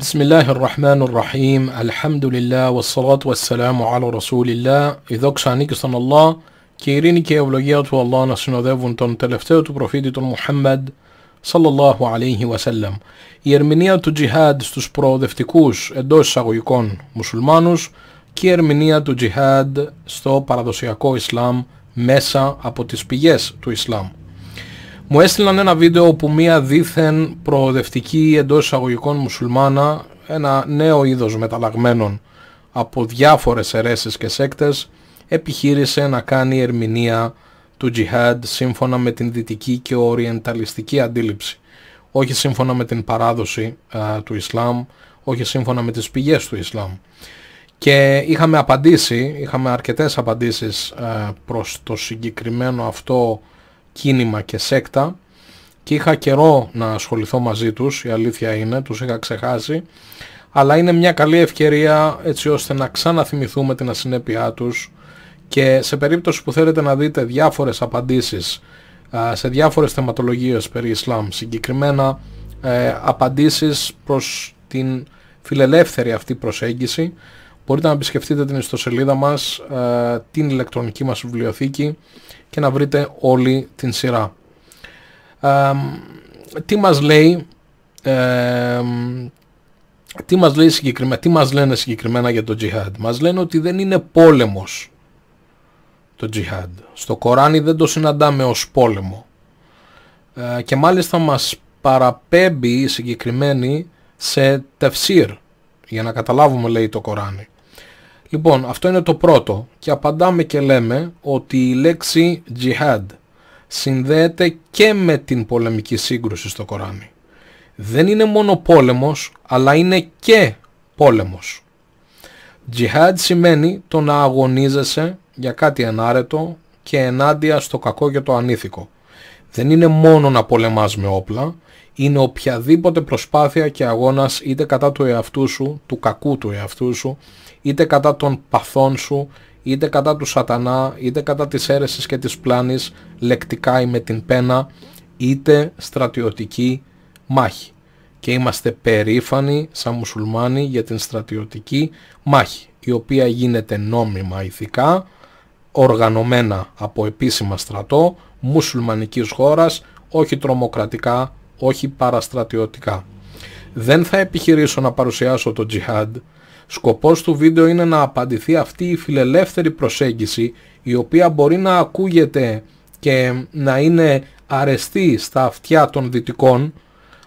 بسم الله الرحمن الرحيم الحمد لله والصلاة والسلام على رسول الله η δόξα ανήκει στον Allah και η ειρήνη και η ευλογία του Αλλά να συνοδεύουν τον τελευταίο του προφήτη τον Μουχάμμαντ sallallahu alaihi wasallam η ερμηνεία του τζιχάντ στους προοδευτικούς εντός εισαγωγικών μουσουλμάνους και η ερμηνεία του τζιχάντ στο παραδοσιακό Ισλάμ μέσα από τις πηγές του Ισλάμ μου έστειλαν ένα βίντεο όπου μία δίθεν προοδευτική εντός εισαγωγικών μουσουλμάνα, ένα νέο είδος μεταλλαγμένων από διάφορες αιρέσεις και σέκτες, επιχείρησε να κάνει ερμηνεία του τζιχάντ σύμφωνα με την δυτική και οριενταλιστική αντίληψη. Όχι σύμφωνα με την παράδοση του Ισλάμ, όχι σύμφωνα με τις πηγές του Ισλάμ. Και είχαμε απαντήσει, είχαμε αρκετές απαντήσεις προ προς το συγκεκριμένο αυτό κίνημα και σέκτα και είχα καιρό να ασχοληθώ μαζί τους, η αλήθεια είναι, τους είχα ξεχάσει αλλά είναι μια καλή ευκαιρία έτσι ώστε να ξαναθυμηθούμε την ασυνέπειά τους και σε περίπτωση που θέλετε να δείτε διάφορες απαντήσεις σε διάφορες θεματολογίες περί Ισλάμ, συγκεκριμένα ε, απαντήσεις προς την φιλελεύθερη αυτή προσέγγιση μπορείτε να επισκεφτείτε την ιστοσελίδα μας, ε, την ηλεκτρονική μας βιβλιοθήκη και να βρείτε όλη την σειρά. Ε, τι μας λέει ε, τι μας, λέει συγκεκριμένα, τι μας λένε συγκεκριμένα για το τζιχάντ. Μας λένε ότι δεν είναι πόλεμος το τζιχάντ. Στο Κοράνι δεν το συναντάμε ως πόλεμο. και μάλιστα μας παραπέμπει η συγκεκριμένη σε τευσίρ. Για να καταλάβουμε λέει το Κοράνι. Λοιπόν, αυτό είναι το πρώτο και απαντάμε και λέμε ότι η λέξη jihad συνδέεται και με την πολεμική σύγκρουση στο Κοράνι. Δεν είναι μόνο πόλεμος, αλλά είναι και πόλεμος. Jihad σημαίνει το να αγωνίζεσαι για κάτι ενάρετο και ενάντια στο κακό και το ανήθικο δεν είναι μόνο να πολεμάς με όπλα, είναι οποιαδήποτε προσπάθεια και αγώνας είτε κατά του εαυτού σου, του κακού του εαυτού σου, είτε κατά των παθών σου, είτε κατά του σατανά, είτε κατά της αίρεσης και της πλάνης, λεκτικά ή με την πένα, είτε στρατιωτική μάχη. Και είμαστε περήφανοι σαν μουσουλμάνοι για την στρατιωτική μάχη, η οποία γίνεται νόμιμα ηθικά, οργανωμένα από επίσημα στρατό, μουσουλμανικής χώρας, όχι τρομοκρατικά, όχι παραστρατιωτικά. Δεν θα επιχειρήσω να παρουσιάσω το τζιχάντ. Σκοπός του βίντεο είναι να απαντηθεί αυτή η φιλελεύθερη προσέγγιση η οποία μπορεί να ακούγεται και να είναι αρεστή στα αυτιά των δυτικών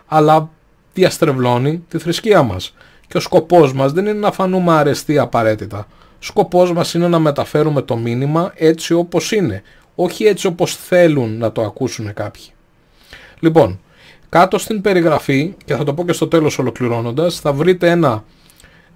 αλλά διαστρεβλώνει τη θρησκεία μας. Και ο σκοπός μας δεν είναι να φανούμε αρεστοί απαραίτητα. Σκοπός μας είναι να μεταφέρουμε το μήνυμα έτσι όπως είναι όχι έτσι όπως θέλουν να το ακούσουν κάποιοι. Λοιπόν, κάτω στην περιγραφή, και θα το πω και στο τέλος ολοκληρώνοντας, θα βρείτε ένα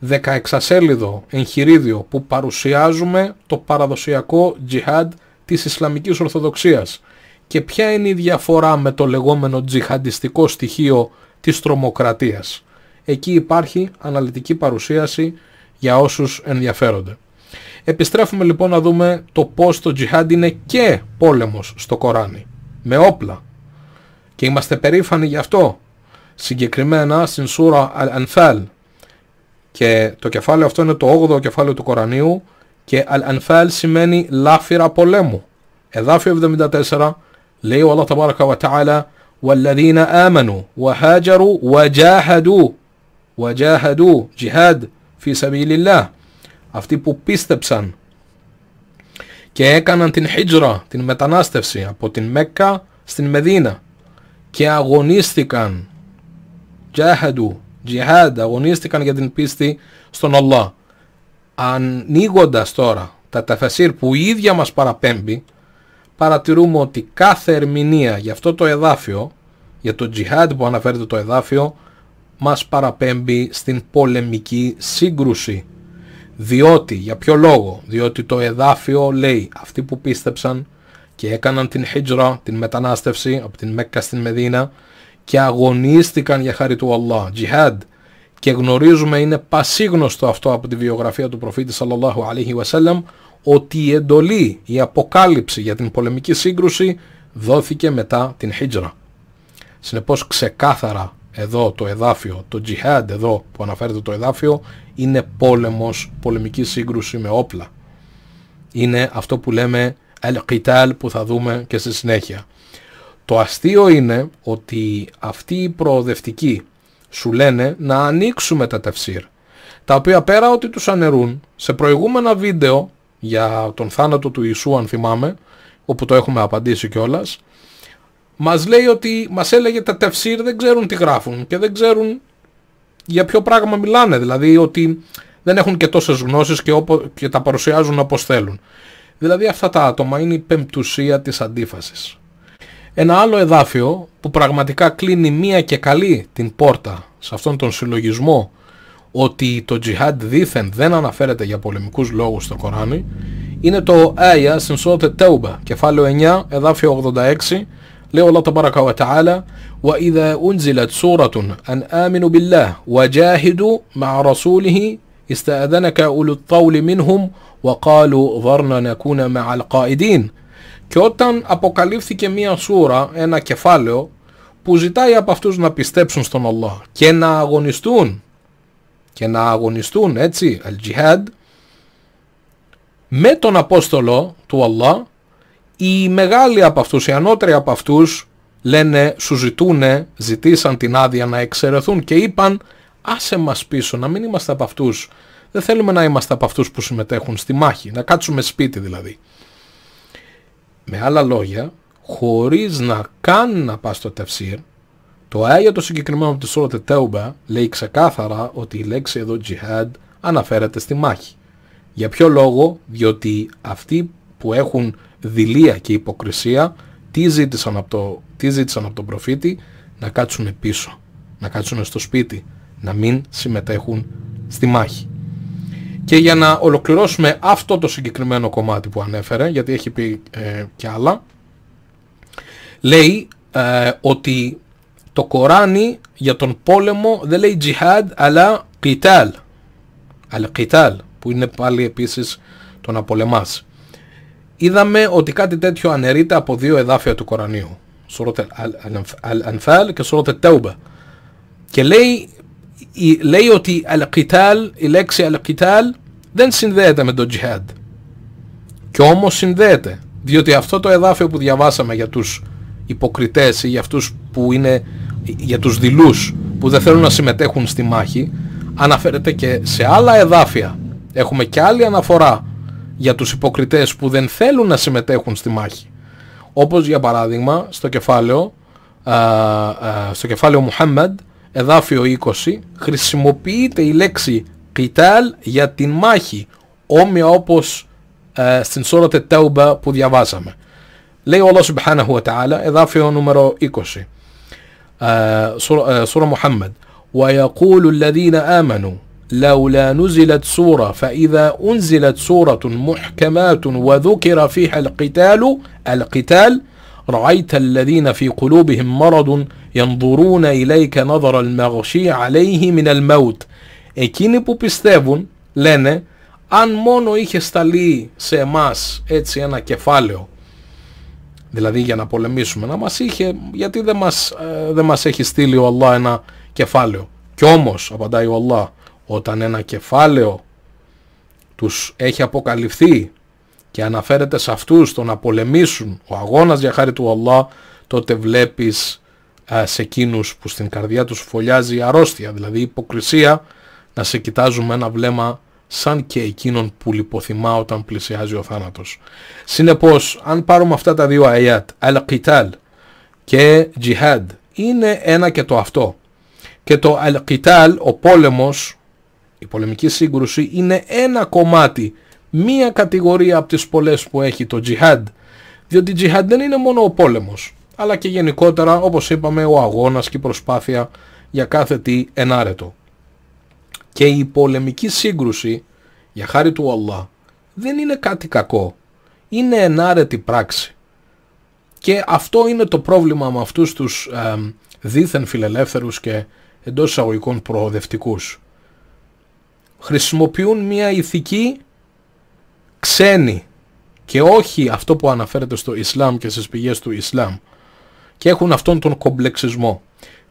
16 σελίδο εγχειρίδιο που παρουσιάζουμε το παραδοσιακό τζιχάντ της Ισλαμικής Ορθοδοξίας και ποια είναι η διαφορά με το λεγόμενο τζιχαντιστικό στοιχείο της τρομοκρατίας. Εκεί υπάρχει αναλυτική παρουσίαση για όσους ενδιαφέρονται. Επιστρέφουμε λοιπόν να δούμε το πώς το τζιχάντ είναι και πόλεμος στο Κοράνι. Με όπλα. Και είμαστε περήφανοι γι' αυτό. Συγκεκριμένα στην Σούρα Αλ-Ανφάλ. Και το κεφάλαιο αυτό είναι το 8ο κεφάλαιο του Κορανίου και Αλ-Ανφάλ σημαίνει λάφυρα πολέμου. Εδάφιο 74 λέει ο τα Ταμπάρακα βαταλα والذين آمنوا وهاجروا وجاهدوا وجاهدوا جهاد في سبيل الله αυτοί που πίστεψαν και έκαναν την χίτζρα, την μετανάστευση από την Μέκκα στην Μεδίνα και αγωνίστηκαν τζάχαντου, τζιχάντ, αγωνίστηκαν για την πίστη στον Αλλά. Ανοίγοντας τώρα τα ταφασίρ που η ίδια μας παραπέμπει, παρατηρούμε ότι κάθε ερμηνεία για αυτό το εδάφιο, για το τζιχάντ που αναφέρεται το εδάφιο, μας παραπέμπει στην πολεμική σύγκρουση διότι, για ποιο λόγο, διότι το εδάφιο λέει αυτοί που πίστεψαν και έκαναν την χίτζρα, την μετανάστευση από την Μέκκα στην Μεδίνα και αγωνίστηκαν για χάρη του Αλλά, τζιχάντ. Και γνωρίζουμε, είναι πασίγνωστο αυτό από τη βιογραφία του προφήτη sallallahu ότι η εντολή, η αποκάλυψη για την πολεμική σύγκρουση δόθηκε μετά την χίτζρα. Συνεπώς ξεκάθαρα εδώ το εδάφιο, το τζιχάντ εδώ που αναφέρεται το εδάφιο, είναι πόλεμος, πολεμική σύγκρουση με όπλα. Είναι αυτό που λέμε που θα δούμε και στη συνέχεια. Το αστείο είναι ότι αυτοί οι προοδευτικοί σου λένε να ανοίξουμε τα ταυσίρ, τα οποία πέρα ότι τους ανερούν, σε προηγούμενα βίντεο για τον θάνατο του Ιησού αν θυμάμαι, όπου το έχουμε απαντήσει κιόλας, μας λέει ότι μας έλεγε τα τευσίρ δεν ξέρουν τι γράφουν και δεν ξέρουν για ποιο πράγμα μιλάνε. Δηλαδή ότι δεν έχουν και τόσες γνώσεις και, όπο, και τα παρουσιάζουν όπως θέλουν. Δηλαδή αυτά τα άτομα είναι η πεμπτουσία της αντίφασης. Ένα άλλο εδάφιο που πραγματικά κλείνει μία και καλή την πόρτα σε αυτόν τον συλλογισμό ότι το τζιχάντ δήθεν δεν αναφέρεται για πολεμικούς λόγους στο Κοράνι είναι το ΑΙΑ Sinsote Τέουμπα, κεφάλαιο 9, εδάφιο 86 ليه الله تبارك وتعالى وإذا أنزلت سورة أن آمنوا بالله وجاهدوا مع رسوله استأذنك أولو الطول منهم وقالوا ظرنا نكون مع القائدين και όταν αποκαλύφθηκε μία σούρα, ένα κεφάλαιο που ζητάει από αυτούς να πιστέψουν στον Allah και να αγωνιστούν και να αγωνιστούν έτσι αλ-Jihad με τον Απόστολο του Allah οι μεγάλοι από αυτούς, οι ανώτεροι από αυτούς λένε, σου ζητούνε, ζητήσαν την άδεια να εξαιρεθούν και είπαν άσε μας πίσω, να μην είμαστε από αυτούς. Δεν θέλουμε να είμαστε από αυτούς που συμμετέχουν στη μάχη, να κάτσουμε σπίτι δηλαδή. Με άλλα λόγια, χωρίς να καν να πας στο τευσίρ, το Άγιο το συγκεκριμένο από τη Τέουμπα λέει ξεκάθαρα ότι η λέξη εδώ τζιχάντ αναφέρεται στη μάχη. Για ποιο λόγο, διότι αυτοί που έχουν Διλία και υποκρισία τι ζήτησαν από, το, τι τον προφήτη να κάτσουν πίσω, να κάτσουν στο σπίτι, να μην συμμετέχουν στη μάχη. Και για να ολοκληρώσουμε αυτό το συγκεκριμένο κομμάτι που ανέφερε, γιατί έχει πει ε, και άλλα, λέει ε, ότι το Κοράνι για τον πόλεμο δεν λέει τζιχάντ αλλά κοιτάλ. Αλλά κοιτάλ που είναι πάλι επίσης το να πολεμάς είδαμε ότι κάτι τέτοιο αναιρείται από δύο εδάφια του κορανιου σουροτε Σούρωτε Αλ-Ανθάλ και Σουρότε Τέουμπα. Και λεει λέει ότι η λέξη Αλ-Κιτάλ δεν συνδέεται με τον Τζιχάντ. Και όμως συνδέεται. Διότι αυτό το εδάφιο που διαβάσαμε για τους υποκριτές ή για αυτούς που είναι για τους δειλούς που δεν θέλουν να συμμετέχουν στη μάχη αναφέρεται και σε άλλα εδάφια. Έχουμε και άλλη αναφορά για τους υποκριτές που δεν θέλουν να συμμετέχουν στη μάχη. Όπως για παράδειγμα στο κεφάλαιο, α, α, στο κεφάλαιο εδάφιο 20, χρησιμοποιείται η λέξη «κοιτάλ» για την μάχη, όμοια όπως α, ε, στην σώρα Τετέουμπα που διαβάσαμε. Λέει ο Allah subhanahu wa εδάφιο νούμερο 20, ε, ε, σούρα Μουχάμμαντ, ويقول الذين آمنوا لولا نزلت سورة فإذا أنزلت سورة محكمات وذكر فيها القتال القتال رأيت الذين في قلوبهم مرض ينظرون إليك نظر المغشي عليه من الموت Εκείνοι που πιστεύουν λένε αν μόνο είχε σταλεί σε εμάς έτσι ένα κεφάλαιο δηλαδή για να πολεμήσουμε να μας είχε γιατί δεν μας, ε, δεν μας έχει στείλει ο Allah ένα κεφάλαιο κι όμως απαντάει ο Allah όταν ένα κεφάλαιο τους έχει αποκαλυφθεί και αναφέρεται σε αυτούς το να πολεμήσουν ο αγώνας για χάρη του Αλλά, τότε βλέπεις σε εκείνους που στην καρδιά τους φωλιάζει αρρώστια δηλαδή υποκρισία να σε κοιτάζουν με ένα βλέμμα σαν και εκείνον που λιποθυμά όταν πλησιάζει ο θάνατος. Συνεπώς, αν πάρουμε αυτά τα δύο αιάτ, Al-Qital και Jihad, είναι ένα και το αυτό. Και το Al-Qital, ο πόλεμος, η πολεμική σύγκρουση είναι ένα κομμάτι, μία κατηγορία από τις πολλές που έχει το τζιχάντ. Διότι τζιχάντ δεν είναι μόνο ο πόλεμος, αλλά και γενικότερα, όπως είπαμε, ο αγώνας και η προσπάθεια για κάθε τι ενάρετο. Και η πολεμική σύγκρουση, για χάρη του Αλλά, δεν είναι κάτι κακό. Είναι ενάρετη πράξη. Και αυτό είναι το πρόβλημα με αυτούς τους δίθεν φιλελεύθερους και εντός εισαγωγικών προοδευτικούς χρησιμοποιούν μια ηθική ξένη και όχι αυτό που αναφέρεται στο Ισλάμ και στις πηγές του Ισλάμ και έχουν αυτόν τον κομπλεξισμό.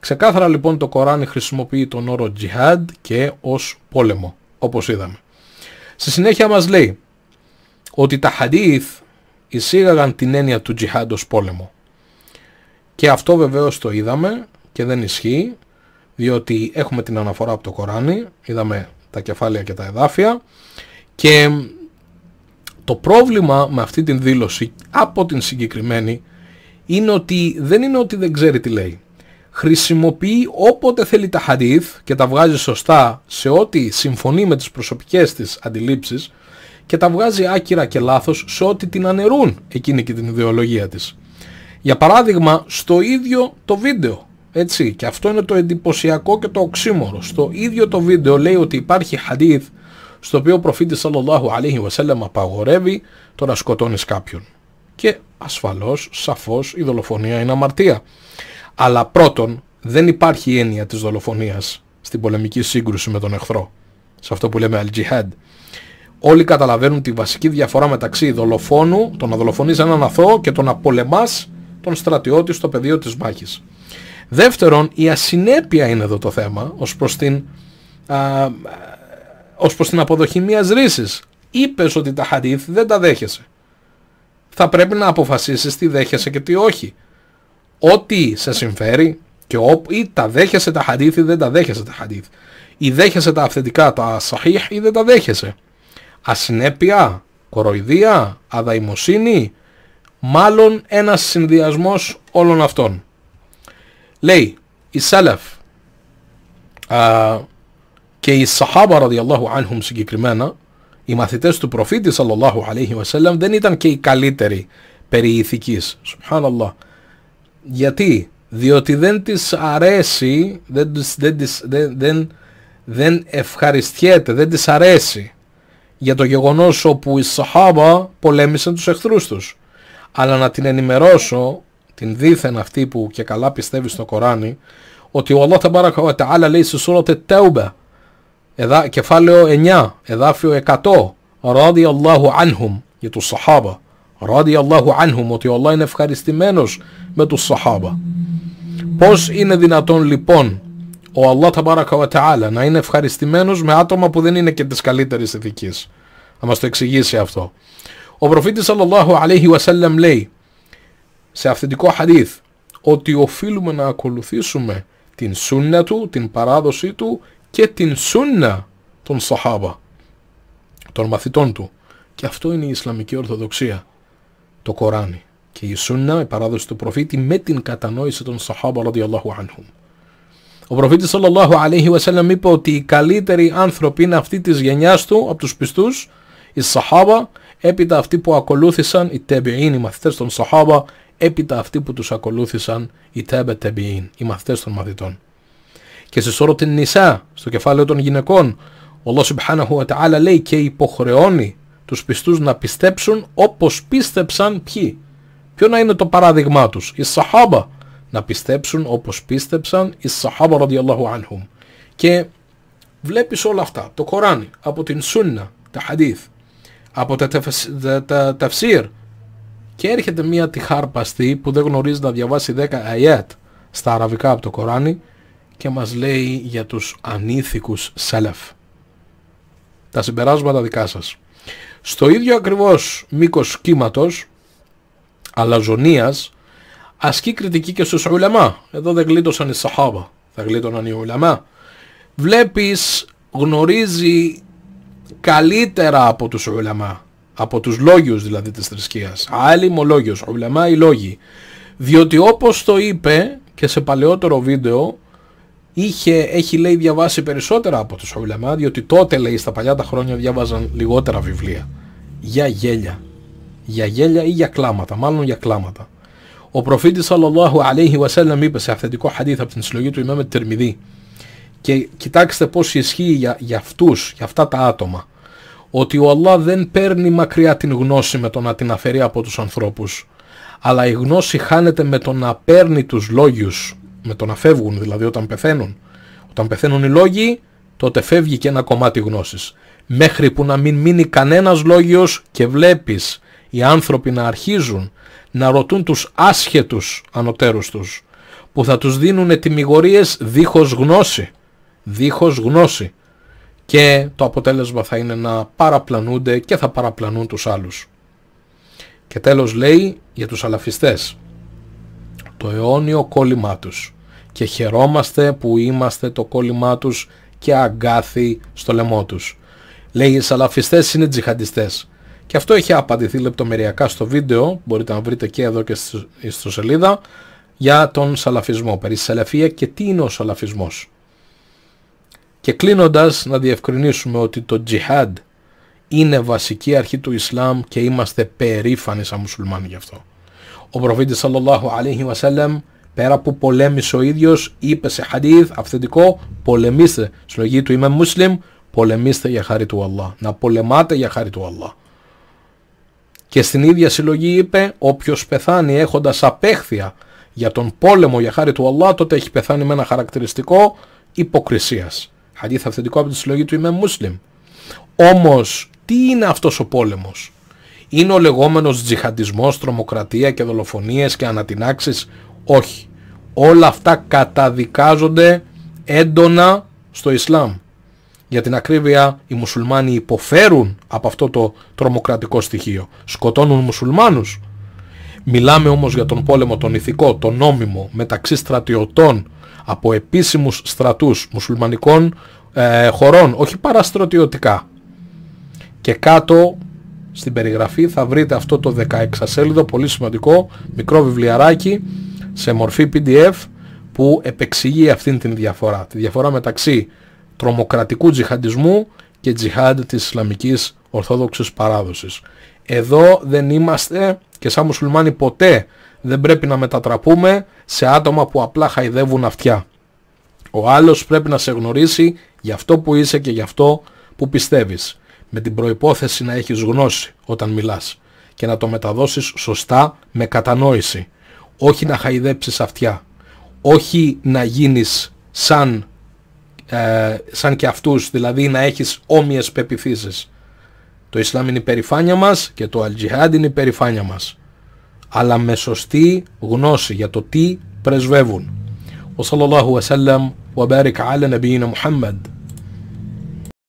Ξεκάθαρα λοιπόν το Κοράνι χρησιμοποιεί τον όρο τζιχάντ και ως πόλεμο όπως είδαμε. Στη συνέχεια μας λέει ότι τα χαντίθ εισήγαγαν την έννοια του τζιχάντ ως πόλεμο και αυτό βεβαίως το είδαμε και δεν ισχύει διότι έχουμε την αναφορά από το Κοράνι είδαμε τα κεφάλαια και τα εδάφια και το πρόβλημα με αυτή την δήλωση από την συγκεκριμένη είναι ότι δεν είναι ότι δεν ξέρει τι λέει. Χρησιμοποιεί όποτε θέλει τα χαρίθ και τα βγάζει σωστά σε ό,τι συμφωνεί με τις προσωπικές της αντιλήψεις και τα βγάζει άκυρα και λάθος σε ό,τι την αναιρούν εκείνη και την ιδεολογία της. Για παράδειγμα, στο ίδιο το βίντεο έτσι, και αυτό είναι το εντυπωσιακό και το οξύμορο. Στο ίδιο το βίντεο λέει ότι υπάρχει hadith στο οποίο ο προφήτης sallallahu alaihi wasallam απαγορεύει το να σκοτώνεις κάποιον. Και ασφαλώς, σαφώς, η δολοφονία είναι αμαρτία. Αλλά πρώτον, δεν υπάρχει έννοια της δολοφονίας στην πολεμική σύγκρουση με τον εχθρό. Σε αυτό που λέμε al-jihad. Όλοι καταλαβαίνουν τη βασική διαφορά μεταξύ δολοφόνου, το να δολοφονείς έναν αθώο και το να πολεμάς τον στρατιώτη στο πεδίο της μάχης. Δεύτερον, η ασυνέπεια είναι εδώ το θέμα ως προς την, α, ε, ως προς την αποδοχή μιας ρίσης. Είπες ότι τα χαρίθ δεν τα δέχεσαι. Θα πρέπει να αποφασίσεις τι δέχεσαι και τι όχι. Ό,τι σε συμφέρει και ό, ή τα δέχεσαι τα χαρίθ ή δεν τα δέχεσαι τα χαρίθ. Ή δέχεσαι τα αυθεντικά, τα σαχίχ ή δεν τα δέχεσαι. Ασυνέπεια, κοροϊδία, αδαημοσύνη, μάλλον ένας συνδυασμός όλων αυτών. Λέει, οι Σάλαφ και οι Σαχάμπα αν άνχουμ συγκεκριμένα, οι μαθητές του προφήτη sallallahu alaihi wasallam δεν ήταν και οι καλύτεροι περί ηθικής. Subhanallah. Γιατί, διότι δεν της αρέσει, δεν, δεν, δεν, δεν ευχαριστιέται, δεν της αρέσει για το γεγονός όπου οι Σαχάβα πολέμησαν τους εχθρούς τους. Αλλά να την ενημερώσω την δίθεν αυτή που και καλά πιστεύει στο Κοράνι, ότι ο Αλλάχ Ταμπάρακα λέει στη σούρα τε εδά, κεφάλαιο 9, εδάφιο 100, ράδι Αλλάχου άνχουμ για τους Σαχάμπα. Ράδι Αλλάχου άνχουμ, ότι ο Αλλάχ είναι ευχαριστημένος με τους Σαχάμπα. Πώς είναι δυνατόν λοιπόν ο Αλλάχ Ταμπάρακα Τα'άλα να είναι ευχαριστημένος με άτομα που δεν είναι και της καλύτερης ηθικής. Να μας το εξηγήσει αυτό. Ο προφήτης Αλλάχου Αλέχη λέει σε αυθεντικό χαρίθ ότι οφείλουμε να ακολουθήσουμε την σούνα του, την παράδοσή του και την σούνα των Σαχάβα, των μαθητών του. Και αυτό είναι η Ισλαμική Ορθοδοξία, το Κοράνι. Και η σούνα, η παράδοση του προφήτη με την κατανόηση των Σαχάβα. radiallahu anhum. Ο προφήτης sallallahu alaihi είπε ότι οι καλύτεροι άνθρωποι είναι αυτοί της γενιάς του, από τους πιστούς, οι Σαχάβα, έπειτα αυτοί που ακολούθησαν οι Τεμπιείν, οι μαθητές των σαχάβα, έπειτα αυτοί που τους ακολούθησαν οι τέμπε Τεμπιείν, οι μαθητές των μαθητών. Και σε σώρο την Νισά, στο κεφάλαιο των γυναικών, ο Allah subhanahu wa ta'ala λέει και υποχρεώνει τους πιστούς να πιστέψουν όπως πίστεψαν ποιοι. Ποιο να είναι το παράδειγμά τους, οι σαχάβα να πιστέψουν όπως πίστεψαν οι σαχάβα. radiallahu anhum. Και βλέπεις όλα αυτά, το Κοράνι, από την Σούννα, τα Χαδίθ, από τα, τευσίρ Και έρχεται μία τυχάρπαστη που δεν γνωρίζει να διαβάσει 10 αιέτ στα αραβικά από το Κοράνι και μας λέει για τους ανήθικους σέλεφ. Τα συμπεράσματα δικά σας. Στο ίδιο ακριβώς μήκος κύματος, αλαζονίας, ασκεί κριτική και στους ουλαμά Εδώ δεν γλίτωσαν οι σαχάβα θα γλίτωναν οι ουλαμά Βλέπεις, γνωρίζει καλύτερα από τους ουλαμά, από τους λόγιους δηλαδή της θρησκείας. άλλη λόγιος, ουλαμά οι λόγοι. Διότι όπως το είπε και σε παλαιότερο βίντεο, είχε, έχει λέει διαβάσει περισσότερα από τους ουλαμά, διότι τότε λέει στα παλιά τα χρόνια διάβαζαν λιγότερα βιβλία. Για γέλια. Για γέλια ή για κλάματα, μάλλον για κλάματα. Ο προφήτης sallallahu alaihi wasallam είπε σε αυθεντικό hadith από την συλλογή του ημέμε Τερμιδί και κοιτάξτε πώς ισχύει για, για αυτούς, για αυτά τα άτομα. Ότι ο Αλλά δεν παίρνει μακριά την γνώση με το να την αφαιρεί από τους ανθρώπους. Αλλά η γνώση χάνεται με το να παίρνει τους λόγιους, με το να φεύγουν δηλαδή όταν πεθαίνουν. Όταν πεθαίνουν οι λόγοι, τότε φεύγει και ένα κομμάτι γνώσης. Μέχρι που να μην μείνει κανένας λόγιος και βλέπεις οι άνθρωποι να αρχίζουν να ρωτούν τους άσχετους ανωτέρους τους που θα τους δίνουν ετοιμιγορίες δίχως γνώση δίχως γνώση και το αποτέλεσμα θα είναι να παραπλανούνται και θα παραπλανούν τους άλλους. Και τέλος λέει για τους αλαφιστές το αιώνιο κόλλημά τους και χαιρόμαστε που είμαστε το κόλλημά τους και αγκάθι στο λαιμό τους. Λέει οι σαλαφιστές είναι τζιχαντιστές. Και αυτό έχει απαντηθεί λεπτομεριακά στο βίντεο, μπορείτε να βρείτε και εδώ και στο σελίδα, για τον σαλαφισμό, περί σαλαφία και τι είναι ο σαλαφισμός. Και κλείνοντας να διευκρινίσουμε ότι το τζιχάντ είναι βασική αρχή του Ισλάμ και είμαστε περήφανοι σαν μουσουλμάνοι γι' αυτό. Ο προφήτης sallallahu alaihi βασέλεμ πέρα που πολέμησε ο ίδιος είπε σε χαντίδ αυθεντικό πολεμήστε συλλογή του είμαι μουσλιμ πολεμήστε για χάρη του Αλλά, να πολεμάτε για χάρη του Αλλά. και στην ίδια συλλογή είπε όποιος πεθάνει έχοντας απέχθεια για τον πόλεμο για χάρη του Αλλά τότε έχει πεθάνει με ένα χαρακτηριστικό υποκρισίας Χαδίθ αυθεντικό από τη συλλογή του είμαι Μούσλιμ. Όμως, τι είναι αυτός ο πόλεμος. Είναι ο λεγόμενος τζιχαντισμός, τρομοκρατία και δολοφονίες και ανατινάξεις. Όχι. Όλα αυτά καταδικάζονται έντονα στο Ισλάμ. Για την ακρίβεια, οι μουσουλμάνοι υποφέρουν από αυτό το τρομοκρατικό στοιχείο. Σκοτώνουν μουσουλμάνους Μιλάμε όμως για τον πόλεμο τον ηθικό, τον νόμιμο, μεταξύ στρατιωτών από επίσημους στρατούς μουσουλμανικών ε, χωρών, όχι παραστρατιωτικά. Και κάτω στην περιγραφή θα βρείτε αυτό το 16 σέλιδο, πολύ σημαντικό, μικρό βιβλιαράκι σε μορφή PDF που επεξηγεί αυτήν την διαφορά. Τη διαφορά μεταξύ τρομοκρατικού τζιχαντισμού και τζιχάντ της Ισλαμικής Ορθόδοξης Παράδοσης. Εδώ δεν είμαστε και σαν μουσουλμάνοι ποτέ δεν πρέπει να μετατραπούμε σε άτομα που απλά χαϊδεύουν αυτιά. Ο άλλος πρέπει να σε γνωρίσει για αυτό που είσαι και για αυτό που πιστεύεις, με την προϋπόθεση να έχεις γνώση όταν μιλάς και να το μεταδώσεις σωστά με κατανόηση, όχι να χαϊδέψεις αυτιά, όχι να γίνεις σαν, ε, σαν και αυτούς, δηλαδή να έχεις όμοιες πεπιθήσεις. Το Ισλάμ είναι η περηφάνεια μας και το Αλτζιχάντ είναι η περηφάνεια μας. Αλλά με σωστή γνώση για το τι πρεσβεύουν. وصلى الله وسلم وبارك على نبينا محمد